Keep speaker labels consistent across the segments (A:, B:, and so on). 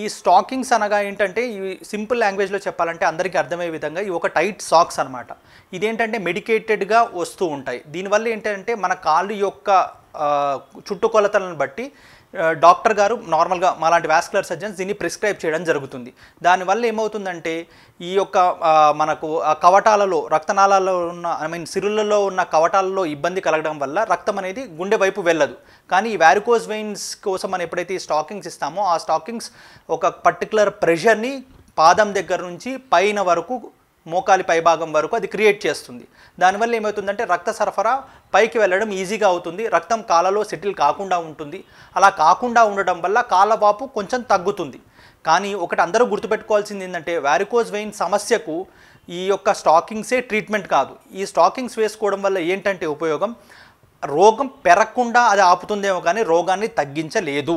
A: ఈ స్టాకింగ్స్ అనగా ఏంటంటే ఈ సింపుల్ లాంగ్వేజ్లో చెప్పాలంటే అందరికీ అర్థమయ్యే విధంగా ఇవి ఒక టైట్ సాక్స్ అనమాట ఇదేంటంటే మెడికేటెడ్గా వస్తూ ఉంటాయి దీనివల్ల ఏంటంటే మన కాళ్ళు యొక్క చుట్టుకొలతలను బట్టి డాక్టర్ గారు నార్మల్గా మాలాంటి వ్యాస్కులర్ సర్జన్స్ దీన్ని ప్రిస్క్రైబ్ చేయడం జరుగుతుంది దానివల్ల ఏమవుతుందంటే ఈ యొక్క మనకు కవటాలలో రక్తనాళాలలో ఉన్న ఐ మీన్ సిరులలో ఉన్న కవటాలలో ఇబ్బంది కలగడం వల్ల రక్తం అనేది గుండె వైపు వెళ్ళదు కానీ ఈ వ్యారికోజ్ వెయిన్స్ కోసం మనం ఎప్పుడైతే స్టాకింగ్స్ ఇస్తామో ఆ స్టాకింగ్స్ ఒక పర్టికులర్ ప్రెషర్ని పాదం దగ్గర నుంచి పైన వరకు మోకాలి పైభాగం వరకు అది క్రియేట్ చేస్తుంది దానివల్ల ఏమవుతుందంటే రక్త సరఫరా పైకి వెళ్ళడం ఈజీగా అవుతుంది రక్తం కాలలో సెటిల్ కాకుండా ఉంటుంది అలా కాకుండా ఉండడం వల్ల కాలవాపు కొంచెం తగ్గుతుంది కానీ ఒకటి అందరూ గుర్తుపెట్టుకోవాల్సింది ఏంటంటే వారికోజ్ వెయిన్ సమస్యకు ఈ యొక్క స్టాకింగ్సే ట్రీట్మెంట్ కాదు ఈ స్టాకింగ్స్ వేసుకోవడం వల్ల ఏంటంటే ఉపయోగం రోగం పెరగకుండా అది ఆపుతుందేమో కానీ రోగాన్ని తగ్గించలేదు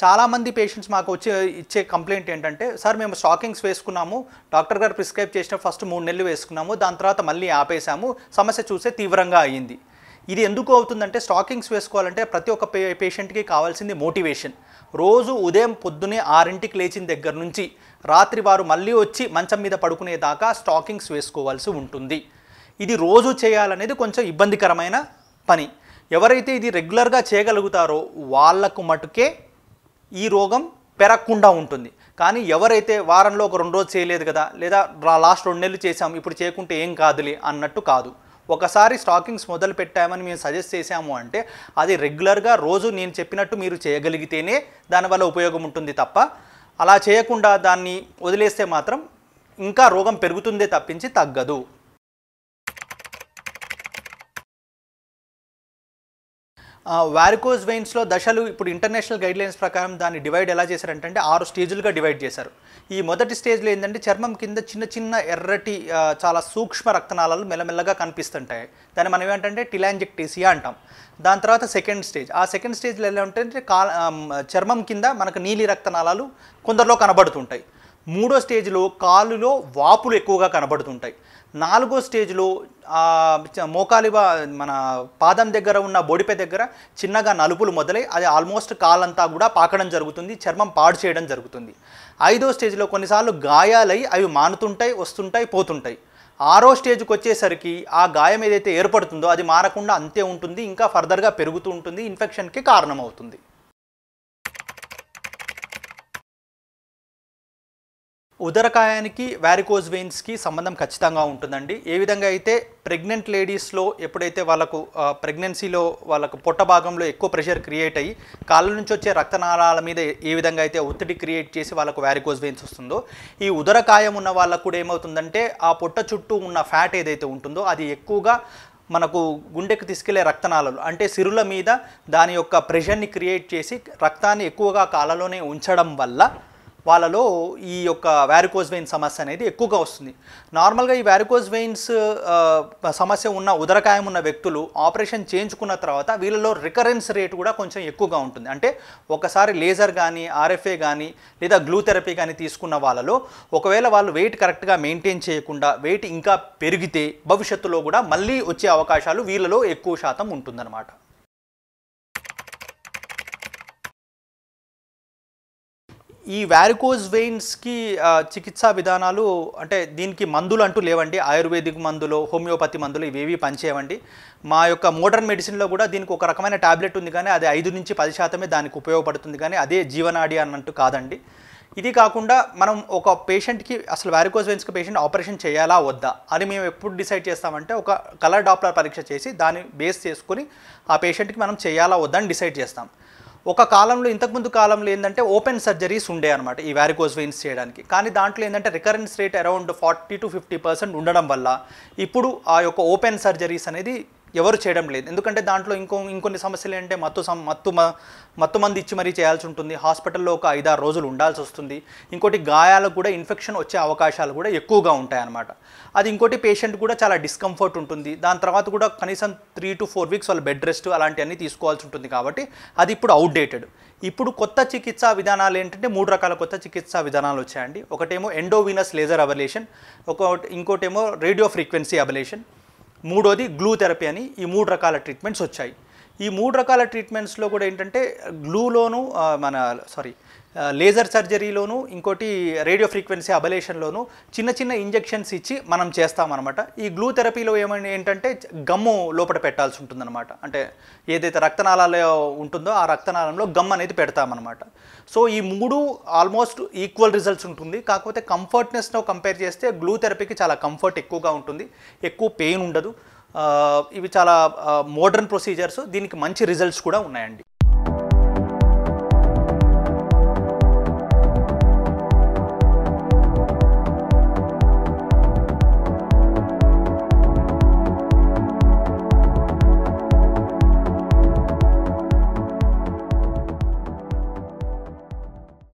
A: చాలామంది పేషెంట్స్ మాకు వచ్చే ఇచ్చే కంప్లైంట్ ఏంటంటే సార్ మేము స్టాకింగ్స్ వేసుకున్నాము డాక్టర్ గారు ప్రిస్క్రైబ్ చేసిన ఫస్ట్ మూడు నెలలు వేసుకున్నాము దాని తర్వాత మళ్ళీ ఆపేసాము సమస్య చూసే తీవ్రంగా అయ్యింది ఇది ఎందుకు అవుతుందంటే స్టాకింగ్స్ వేసుకోవాలంటే ప్రతి ఒక్క పే పేషెంట్కి కావాల్సింది మోటివేషన్ రోజు ఉదయం పొద్దునే ఆరింటికి లేచిన దగ్గర నుంచి రాత్రి వారు మళ్ళీ వచ్చి మంచం మీద పడుకునేదాకా స్టాకింగ్స్ వేసుకోవాల్సి ఉంటుంది ఇది రోజు చేయాలనేది కొంచెం ఇబ్బందికరమైన పని ఎవరైతే ఇది రెగ్యులర్గా చేయగలుగుతారో వాళ్లకు మటుకే ఈ రోగం పెరగకుండా ఉంటుంది కానీ ఎవరైతే వారంలో ఒక రెండు రోజు చేయలేదు కదా లేదా లాస్ట్ రెండు నెలలు చేసాం ఇప్పుడు చేయకుంటే ఏం కాదులే అన్నట్టు కాదు ఒకసారి స్టాకింగ్స్ మొదలు పెట్టామని మేము సజెస్ట్ చేశాము అంటే అది రెగ్యులర్గా రోజు నేను చెప్పినట్టు మీరు చేయగలిగితేనే దానివల్ల ఉపయోగం ఉంటుంది తప్ప అలా చేయకుండా దాన్ని వదిలేస్తే మాత్రం ఇంకా రోగం పెరుగుతుందే తప్పించి తగ్గదు వారికోజ్ వెయిన్స్లో దశలు ఇప్పుడు ఇంటర్నేషనల్ గైడ్లైన్స్ ప్రకారం దాన్ని డివైడ్ ఎలా చేశారంటే ఆరు స్టేజులుగా డివైడ్ చేశారు ఈ మొదటి స్టేజ్లో ఏంటంటే చర్మం కింద చిన్న చిన్న ఎర్రటి చాలా సూక్ష్మ రక్తనాళాలు మెల్లమెల్లగా కనిపిస్తుంటాయి దాన్ని మనం ఏమంటే టిలాంజెక్టీసియా అంటాం దాని తర్వాత సెకండ్ స్టేజ్ ఆ సెకండ్ స్టేజ్లో ఎలా ఉంటే చర్మం కింద మనకు నీలి రక్తనాళాలు కొందరిలో కనబడుతుంటాయి మూడో స్టేజ్లో కాలులో వాపులు ఎక్కువగా కనబడుతుంటాయి నాలుగో స్టేజ్లో మోకాలి మన పాదం దగ్గర ఉన్న బొడిపే దగ్గర చిన్నగా నలుపులు మొదలై అది ఆల్మోస్ట్ కాలంతా కూడా పాకడం జరుగుతుంది చర్మం పాడు చేయడం జరుగుతుంది ఐదో స్టేజ్లో కొన్నిసార్లు గాయాలై అవి మానుతుంటాయి వస్తుంటాయి పోతుంటాయి ఆరో స్టేజ్కి వచ్చేసరికి ఆ గాయం ఏదైతే ఏర్పడుతుందో అది మారకుండా అంతే ఉంటుంది ఇంకా ఫర్దర్గా పెరుగుతూ ఉంటుంది ఇన్ఫెక్షన్కి కారణమవుతుంది ఉదరకాయానికి వ్యారికోజ్ వెయిన్స్కి సంబంధం ఖచ్చితంగా ఉంటుందండి ఏ విధంగా అయితే ప్రెగ్నెంట్ లేడీస్లో ఎప్పుడైతే వాళ్ళకు ప్రెగ్నెన్సీలో వాళ్ళకు పొట్ట భాగంలో ఎక్కువ ప్రెషర్ క్రియేట్ అయ్యి కాళ్ళ నుంచి వచ్చే రక్తనాళాల మీద ఏ విధంగా అయితే ఒత్తిడి క్రియేట్ చేసి వాళ్ళకు వ్యారికోజ్ వెయిన్స్ వస్తుందో ఈ ఉదరకాయం ఉన్న వాళ్ళకు కూడా ఏమవుతుందంటే ఆ పొట్ట చుట్టూ ఉన్న ఫ్యాట్ ఏదైతే ఉంటుందో అది ఎక్కువగా మనకు గుండెకు తీసుకెళ్లే రక్తనాళాలు అంటే సిరుల మీద దాని యొక్క ప్రెషర్ని క్రియేట్ చేసి రక్తాన్ని ఎక్కువగా కాళ్ళలోనే ఉంచడం వల్ల వాళ్ళలో ఈ యొక్క వ్యారికోజ్ వెయిన్ సమస్య అనేది ఎక్కువగా వస్తుంది నార్మల్గా ఈ వ్యారికోజ్ వెయిన్స్ సమస్య ఉన్న ఉదరకాయం ఉన్న వ్యక్తులు ఆపరేషన్ చేయించుకున్న తర్వాత వీళ్ళలో రికరెన్స్ రేట్ కూడా కొంచెం ఎక్కువగా ఉంటుంది అంటే ఒకసారి లేజర్ కానీ ఆర్ఎఫ్ఏ కానీ లేదా గ్లూ థెరపీ కానీ తీసుకున్న వాళ్ళలో ఒకవేళ వాళ్ళు వెయిట్ కరెక్ట్గా మెయింటైన్ చేయకుండా వెయిట్ ఇంకా పెరిగితే భవిష్యత్తులో కూడా మళ్ళీ వచ్చే అవకాశాలు వీళ్ళలో ఎక్కువ శాతం ఉంటుందన్నమాట ఈ వ్యారికోజ్ వెయిన్స్కి చికిత్సా విధానాలు అంటే దీనికి మందులు అంటూ లేవండి ఆయుర్వేదిక్ మందులు హోమియోపతి మందులు ఇవేవి పనిచేయవండి మా యొక్క మోడర్న్ మెడిసిన్లో కూడా దీనికి ఒక రకమైన ట్యాబ్లెట్ ఉంది కానీ అది ఐదు నుంచి పది శాతమే దానికి ఉపయోగపడుతుంది కానీ అదే జీవనాడి అన్నట్టు కాదండి ఇది కాకుండా మనం ఒక పేషెంట్కి అసలు వ్యారికోజ్ వెయిన్స్కి పేషెంట్ ఆపరేషన్ చేయాలా వద్దా అని మేము ఎప్పుడు డిసైడ్ చేస్తామంటే ఒక కలర్ డాప్లర్ పరీక్ష చేసి దాన్ని బేస్ చేసుకుని ఆ పేషెంట్కి మనం చేయాలా వద్దా అని డిసైడ్ చేస్తాం ఒక కాలంలో ఇంతకుముందు కాలంలో ఏంటంటే ఓపెన్ సర్జరీస్ ఉండే అనమాట ఈ వ్యారికోజ్ వెయిన్స్ చేయడానికి కానీ దాంట్లో ఏంటంటే recurrence rate around forty to fifty percent ఉండడం వల్ల ఇప్పుడు ఆ యొక్క ఓపెన్ సర్జరీస్ అనేది ఎవరు చేయడం లేదు ఎందుకంటే దాంట్లో ఇంకో ఇంకొన్ని సమస్యలు ఏంటంటే మత్తు సమ మత్తు మత్తు మంది ఇచ్చి మరీ చేయాల్సి ఉంటుంది హాస్పిటల్లో ఒక ఐదారు రోజులు ఉండాల్సి వస్తుంది ఇంకోటి గాయాలకు కూడా ఇన్ఫెక్షన్ వచ్చే అవకాశాలు కూడా ఎక్కువగా ఉంటాయన్నమాట అది ఇంకోటి పేషెంట్ కూడా చాలా డిస్కంఫర్ట్ ఉంటుంది దాని తర్వాత కూడా కనీసం త్రీ టు ఫోర్ వీక్స్ వాళ్ళు బెడ్ రెస్ట్ అలాంటివన్నీ తీసుకోవాల్సి ఉంటుంది కాబట్టి అది ఇప్పుడు అవుట్డేటెడ్ ఇప్పుడు కొత్త చికిత్సా విధానాలు ఏంటంటే మూడు రకాల కొత్త చికిత్సా విధానాలు వచ్చాయండి ఒకటేమో ఎండోవీనస్ లేజర్ అబలేషన్ ఒక ఇంకోటేమో రేడియో ఫ్రీక్వెన్సీ అబలేషన్ మూడోది గ్లూ థెరపీ అని ఈ మూడు రకాల ట్రీట్మెంట్స్ వచ్చాయి ఈ మూడు రకాల ట్రీట్మెంట్స్లో కూడా ఏంటంటే గ్లూలోను మన సారీ లేజర్ సర్జరీలోను ఇంకోటి రేడియో ఫ్రీక్వెన్సీ అబలేషన్లోను చిన్న చిన్న ఇంజెక్షన్స్ ఇచ్చి మనం చేస్తామన్నమాట ఈ గ్లూ థెరపీలో ఏమైనా ఏంటంటే గమ్ము లోపల పెట్టాల్సి ఉంటుందన్నమాట అంటే ఏదైతే రక్తనాళాలో ఉంటుందో ఆ రక్తనాళంలో గమ్ అనేది పెడతామన్నమాట సో ఈ మూడు ఆల్మోస్ట్ ఈక్వల్ రిజల్ట్స్ ఉంటుంది కాకపోతే కంఫర్ట్నెస్తో కంపేర్ చేస్తే గ్లూ థెరపీకి చాలా కంఫర్ట్ ఎక్కువగా ఉంటుంది ఎక్కువ పెయిన్ ఉండదు ఇవి చాలా మోడర్న్ ప్రొసీజర్స్ దీనికి మంచి రిజల్ట్స్ కూడా ఉన్నాయండి